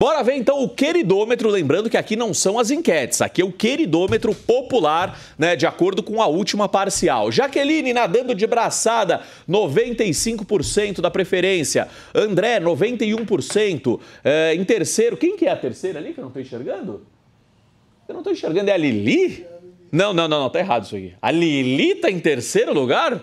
Bora ver então o queridômetro, lembrando que aqui não são as enquetes, aqui é o queridômetro popular, né, de acordo com a última parcial. Jaqueline nadando de braçada, 95% da preferência. André, 91%. É, em terceiro, quem que é a terceira ali que eu não estou enxergando? Eu não estou enxergando, é a Lili? Não, não, não, não, tá errado isso aqui. A Lili tá em terceiro lugar?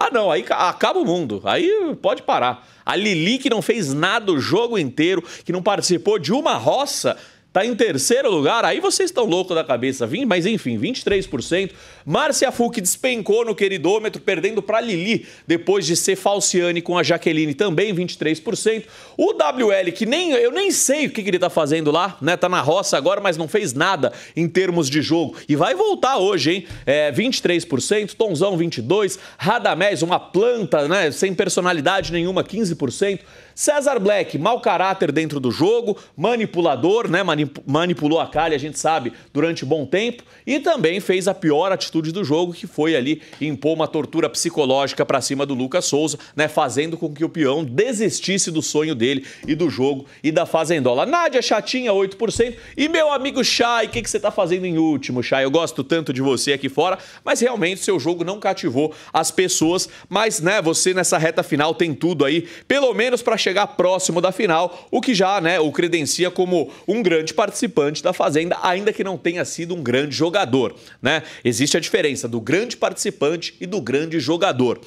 Ah, não, aí acaba o mundo. Aí pode parar. A Lili, que não fez nada o jogo inteiro, que não participou de uma roça, Tá em terceiro lugar, aí vocês estão loucos da cabeça, mas enfim, 23%. Márcia Fuch despencou no queridômetro, perdendo para Lili, depois de ser falciane com a Jaqueline, também 23%. O WL, que nem eu nem sei o que, que ele tá fazendo lá, né? Tá na roça agora, mas não fez nada em termos de jogo. E vai voltar hoje, hein? É, 23%, Tonzão 22%, Radamés, uma planta, né? Sem personalidade nenhuma, 15%. César Black, mau caráter dentro do jogo, manipulador, né? manipulou a calha, a gente sabe, durante bom tempo e também fez a pior atitude do jogo, que foi ali impor uma tortura psicológica para cima do Lucas Souza, né, fazendo com que o peão desistisse do sonho dele e do jogo e da fazendola. Nádia chatinha 8% e meu amigo Chay, o que que você tá fazendo em último, Chay? Eu gosto tanto de você aqui fora, mas realmente seu jogo não cativou as pessoas, mas né, você nessa reta final tem tudo aí, pelo menos para chegar próximo da final, o que já, né, o credencia como um grande participante da Fazenda, ainda que não tenha sido um grande jogador. Né? Existe a diferença do grande participante e do grande jogador.